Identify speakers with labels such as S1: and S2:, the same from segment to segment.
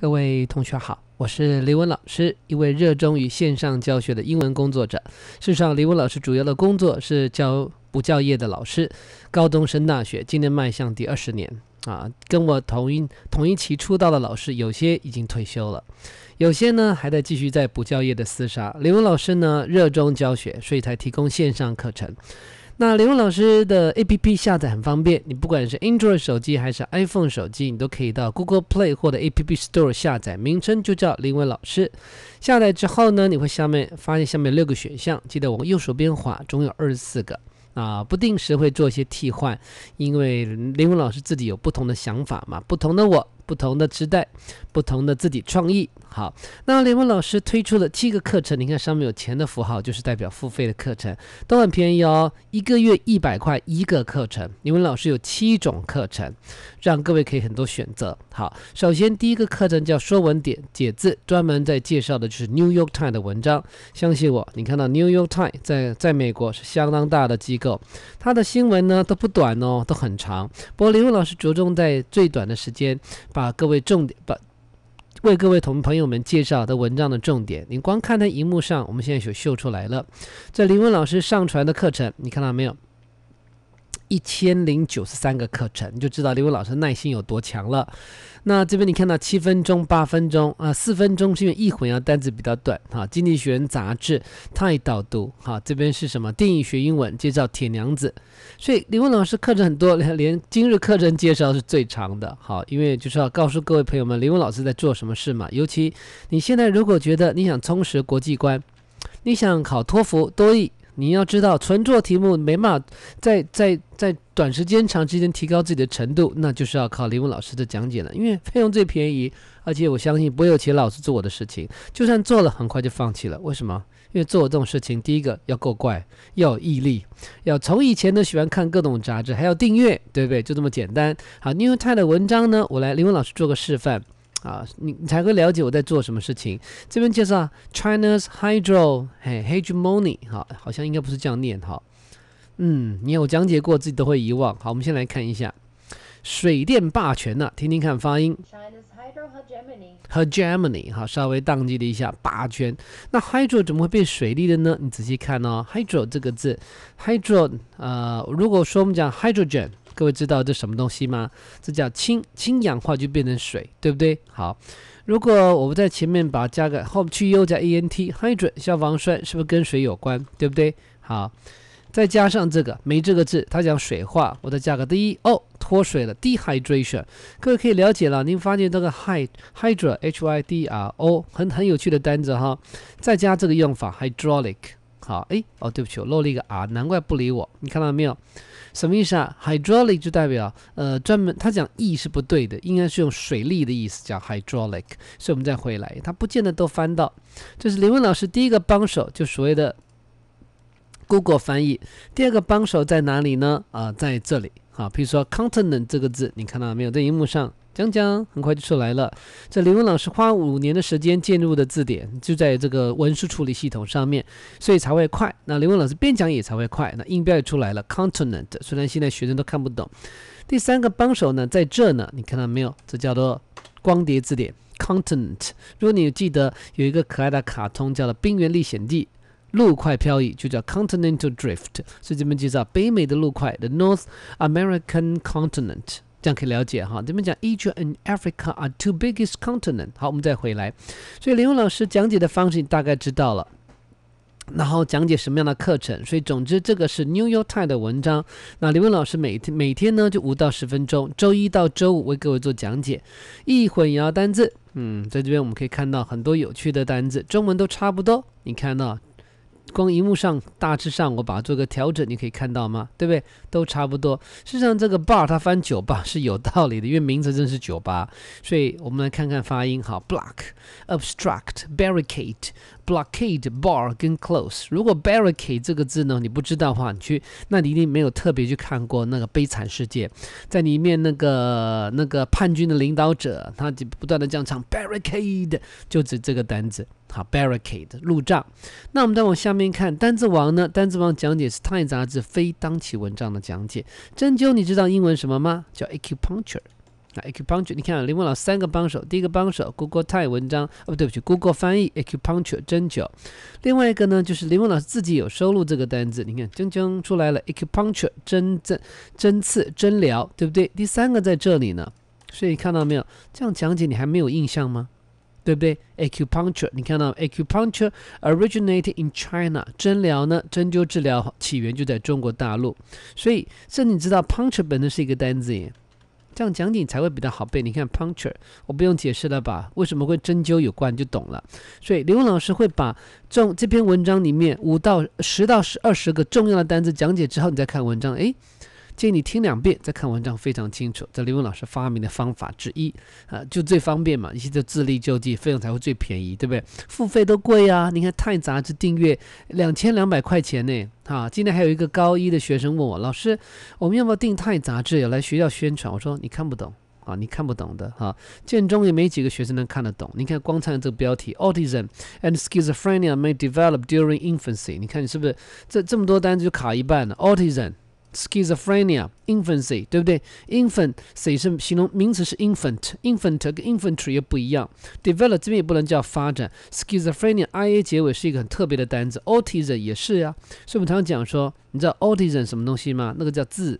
S1: 各位同学好，我是李文老师，一位热衷于线上教学的英文工作者。事实上，李文老师主要的工作是教补教业的老师，高中升大学，今年迈向第二十年啊。跟我同一同一期出道的老师，有些已经退休了，有些呢还在继续在补教业的厮杀。李文老师呢热衷教学，所以才提供线上课程。那林文老师的 A P P 下载很方便，你不管是 Android 手机还是 iPhone 手机，你都可以到 Google Play 或者 A P P Store 下载，名称就叫林文老师。下载之后呢，你会下面发现下面六个选项，记得往右手边滑，总有二十四个。啊，不定时会做一些替换，因为林文老师自己有不同的想法嘛，不同的我。不同的时代，不同的自己创意。好，那林文老师推出了七个课程，你看上面有钱的符号，就是代表付费的课程，都很便宜哦，一个月一百块一个课程。林文老师有七种课程，让各位可以很多选择。好，首先第一个课程叫《说文点解字》，专门在介绍的就是《New York Times》的文章。相信我，你看到《New York Times》在在美国是相当大的机构，它的新闻呢都不短哦，都很长。不过林文老师着重在最短的时间把。啊，各位重点不为各位同朋友们介绍的文章的重点，你光看它荧幕上，我们现在就秀出来了。这林文老师上传的课程，你看到没有？一千零九十三个课程，你就知道李文老师耐心有多强了。那这边你看到七分钟、八分钟啊，四分钟是因为一混要单子比较短哈。经济学人杂志太导读，哈，这边是什么？电影学英文介绍铁娘子。所以李文老师课程很多，连今日课程介绍是最长的。好，因为就是要告诉各位朋友们，李文老师在做什么事嘛。尤其你现在如果觉得你想充实国际观，你想考托福、多益。你要知道，纯做题目没办法在在在短时间长时间提高自己的程度，那就是要靠林文老师的讲解了，因为费用最便宜，而且我相信不会有他老师做我的事情，就算做了很快就放弃了。为什么？因为做这种事情，第一个要够怪，要有毅力，要从以前都喜欢看各种杂志，还要订阅，对不对？就这么简单。好，Newtype 文章呢，我来林文老师做个示范。啊，你你才会了解我在做什么事情。这边介绍 China's hydro hegemony，哈，好像应该不是这样念哈。嗯，你有讲解过，自己都会遗忘。好，我们先来看一下水电霸权呐，听听看发音。China's hydro hegemony，hegemony，哈，稍微宕机了一下，霸权。那 hydro 怎么会变水利的呢？你仔细看哦，hydro 这个字，hydro，呃，如果说我们讲 hydrogen。各位知道这什么东西吗？这叫氢氢氧化就变成水，对不对？好，如果我们在前面把加个后去 u 加 a n t hydr 消防栓是不是跟水有关，对不对？好，再加上这个没这个字，它讲水化，我再加个 d 哦脱水了 dehydration。各位可以了解了，您发现这个 hy hydr a h y d r o 很很有趣的单子哈，再加这个用法 hydraulic。好，哎，哦，对不起，我漏了一个 R，难怪不理我。你看到没有？什么意思啊？Hydraulic 就代表，呃，专门他讲 E 是不对的，应该是用水力的意思，叫 hydraulic。所以我们再回来，他不见得都翻到。这是林文老师第一个帮手，就所谓的 Google 翻译。第二个帮手在哪里呢？啊，在这里。好，比如说 continent 这个字，你看到没有？在荧幕上。讲讲很快就出来了。这刘文老师花五年的时间建入的字典就在这个文书处理系统上面，所以才会快。那刘文老师边讲也才会快。那音标也出来了，continent。虽然现在学生都看不懂。第三个帮手呢，在这呢，你看到没有？这叫做光碟字典，continent。如果你记得有一个可爱的卡通叫做《冰原历险记》，陆块漂移就叫 continental drift。所以这边介绍北美的陆块，the North American continent。这样可以了解哈。这边讲 e g y p and Africa are two biggest continent。好，我们再回来。所以林文老师讲解的方式你大概知道了，然后讲解什么样的课程。所以总之这个是《New York Times》的文章。那林文老师每天每天呢就五到十分钟，周一到周五为各位做讲解，易混淆单字。嗯，在这边我们可以看到很多有趣的单字，中文都差不多。你看到。光荧幕上大致上，我把它做个调整，你可以看到吗？对不对？都差不多。事实上，这个 bar 它翻酒吧是有道理的，因为名字正是酒吧。所以我们来看看发音哈：block、obstruct、barricade、blockade、bar 跟 close。如果 barricade 这个字呢，你不知道的话，你去，那你一定没有特别去看过那个《悲惨世界》，在里面那个那个叛军的领导者，他就不断的这样唱 barricade，就指这个单子。好，barricade 路障。那我们再往下面看，单字王呢？单字王讲解是《Time》杂志非当期文章的讲解。针灸，你知道英文什么吗？叫 acupuncture。那 acupuncture，你看林文老师三个帮手，第一个帮手 Google Time 文章，不对，不起 g o o g l e 翻译 acupuncture 针灸。另外一个呢，就是林文老师自己有收录这个单字。你看，蒸蒸出来了 acupuncture 针针针刺针疗，对不对？第三个在这里呢，所以看到没有？这样讲解你还没有印象吗？对不对？Acupuncture，你看到 a c u p u n c t u r e originated in China，针疗呢，针灸治疗起源就在中国大陆。所以这你知道，puncture 本身是一个单字，这样讲解才会比较好背。你看 puncture，我不用解释了吧？为什么会针灸有关，就懂了。所以刘老师会把这这篇文章里面五到十到十二十个重要的单字讲解之后，你再看文章，诶。建议你听两遍再看文章，非常清楚。这刘文老师发明的方法之一啊，就最方便嘛，一些就自力救济，费用才会最便宜，对不对？付费都贵啊！你看《泰》杂志订阅两千两百块钱呢。哈，今天还有一个高一的学生问我，老师，我们要不要订《泰》杂志来学校宣传？我说你看不懂啊，你看不懂的哈。建中也没几个学生能看得懂。你看光看这个标题，Autism and schizophrenia may develop during infancy。你看你是不是这这么多单子就卡一半了？Autism。schizophrenia infancy 对不对？infancy 是形容名词，是 infant。infant 跟 infantry 又不一样。develop 这边也不能叫发展。schizophrenia ia 结尾是一个很特别的单词。autism 也是呀，所以我们常常讲说，你知道 autism 什么东西吗？那个叫自，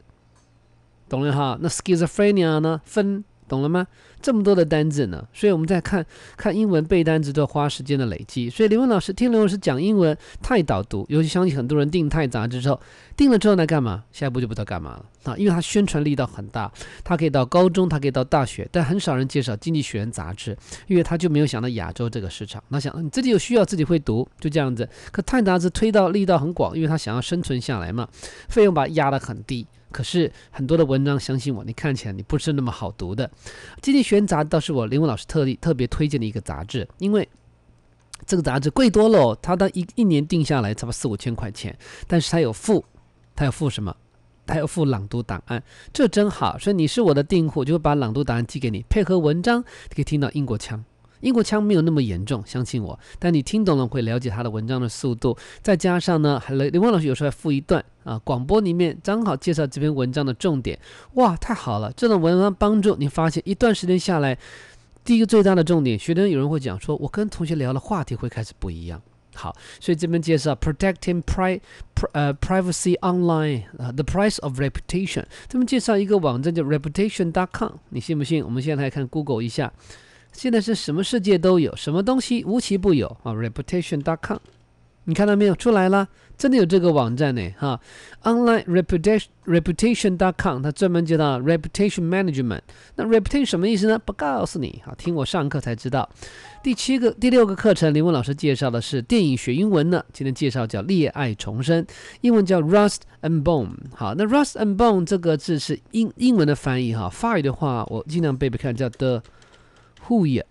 S1: 懂了哈。那 schizophrenia 呢分？懂了吗？这么多的单子呢，所以我们在看看英文背单词都要花时间的累积。所以李文老师听刘文老师讲英文太导读，尤其相信很多人订太杂志之后，订了之后来干嘛？下一步就不知道干嘛了啊，因为他宣传力道很大，他可以到高中，他可以到大学，但很少人介绍经济学人杂志，因为他就没有想到亚洲这个市场。那想你自己有需要自己会读就这样子。可太杂志推到力道很广，因为他想要生存下来嘛，费用把它压得很低。可是很多的文章，相信我，你看起来你不是那么好读的，《地理悬杂》倒是我林文老师特地特别推荐的一个杂志，因为这个杂志贵多了，它的一一年定下来差不多四五千块钱，但是它有付，它要付什么？它要付朗读档案，这真好，所以你是我的订户，就会把朗读档案寄给你，配合文章可以听到英国腔。英国腔没有那么严重，相信我。但你听懂了，会了解他的文章的速度。再加上呢，雷雷望老师有时候还附一段啊，广播里面刚好介绍这篇文章的重点。哇，太好了！这种文章帮助你发现一段时间下来，第一个最大的重点，学生有人会讲说，我跟同学聊的话题会开始不一样。好，所以这边介绍 protecting pri 呃 privacy online，啊，the price of reputation。这边介绍一个网站叫 reputation dot com，你信不信？我们现在来看 Google 一下。现在是什么世界都有，什么东西无奇不有啊！reputation.com，你看到没有？出来了，真的有这个网站呢！哈，online reputation reputation.com，它专门叫 reputation management。那 reputation 什么意思呢？不告诉你，哈，听我上课才知道。第七个、第六个课程，林文老师介绍的是电影学英文呢。今天介绍叫《恋爱重生》，英文叫 Rust and Bone。好，那 Rust and Bone 这个字是英英文的翻译哈。法语的话，我尽量背背看，叫 the。护眼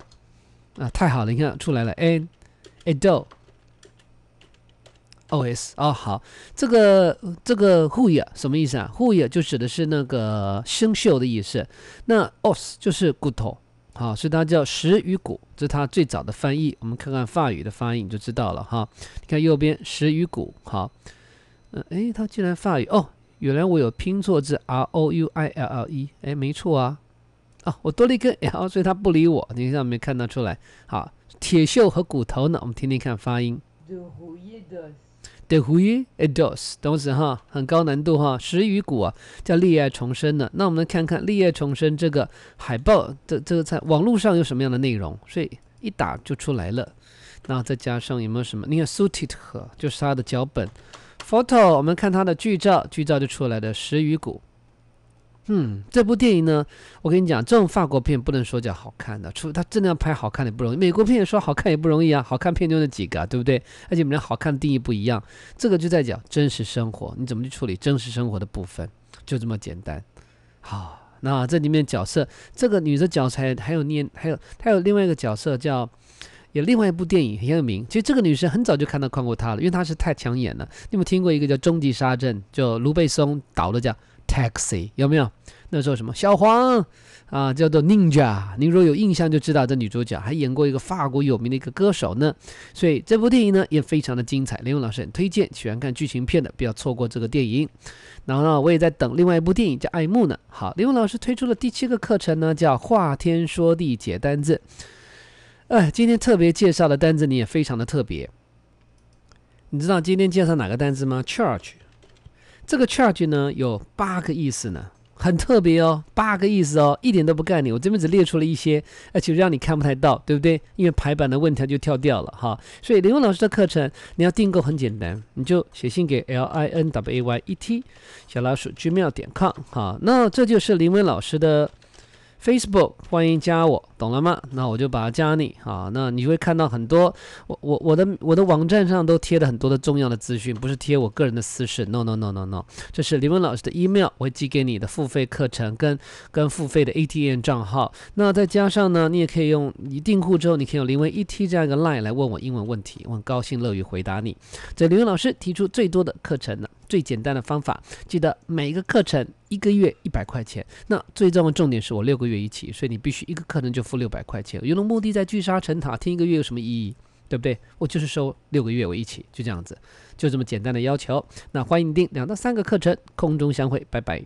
S1: 啊，太好了，你看出来了。n，ado，os，哦，好，这个这个护眼什么意思啊？护眼就指的是那个生锈的意思。那 os 就是骨头，好，所以它叫石与骨，这是它最早的翻译。我们看看法语的发音就知道了哈。你看右边石与骨，好，呃，哎，它竟然法语哦，原来我有拼错字，r o u i l l e，哎，没错啊。哦，我多了一个 L，所以他不理我。你上面看到出来，好，铁锈和骨头呢？我们听听看发音。The hooded，the h o o d e d s 哈，很高难度哈。石鱼骨啊，叫《利爱重生》的。那我们来看看《利爱重生》这个海报，这这个在网络上有什么样的内容？所以一打就出来了。那再加上有没有什么？你看 suited 和就是它的脚本。Photo，我们看它的剧照，剧照就出来的石鱼骨。嗯，这部电影呢，我跟你讲，这种法国片不能说叫好看的，除他真的要拍好看的不容易。美国片也说好看也不容易啊，好看片就那几个，对不对？而且人好看的定义不一样。这个就在讲真实生活，你怎么去处理真实生活的部分，就这么简单。好，那这里面角色，这个女的角还还有念，还有还有另外一个角色叫，有另外一部电影很有名，其实这个女生很早就看到看过她了，因为她是太抢眼了。你有没有听过一个叫《终极杀阵》，就卢贝松导的叫。Taxi 有没有？那时候什么小黄啊，叫做 Ninja。您若有印象，就知道这女主角还演过一个法国有名的一个歌手呢。所以这部电影呢也非常的精彩，林文老师很推荐。喜欢看剧情片的不要错过这个电影。然后呢，我也在等另外一部电影叫《爱慕》呢。好，林文老师推出了第七个课程呢叫“话天说地解单字”。哎，今天特别介绍的单字你也非常的特别。你知道今天介绍哪个单字吗？Charge。这个 charge 呢有八个意思呢，很特别哦，八个意思哦，一点都不概念。我这边只列出了一些，而且让你看不太到，对不对？因为排版的问题就跳掉了哈。所以林文老师的课程你要订购很简单，你就写信给 l i n w a y e t 小老鼠 gmail 点 com 哈。那这就是林文老师的。Facebook，欢迎加我，懂了吗？那我就把它加你啊。那你会看到很多，我我我的我的网站上都贴了很多的重要的资讯，不是贴我个人的私事。No no no no no，这是林文老师的 email，我会寄给你的付费课程跟跟付费的 a t m 账号。那再加上呢，你也可以用你订户之后，你可以用林文 ET 这样一个 line 来问我英文问题，我很高兴乐于回答你，这林文老师提出最多的课程呢。最简单的方法，记得每个课程一个月一百块钱。那最重要的重点是我六个月一起，所以你必须一个课程就付六百块钱。有的目的在聚沙成塔，听一个月有什么意义？对不对？我就是收六个月，我一起就这样子，就这么简单的要求。那欢迎订两到三个课程，空中相会，拜拜。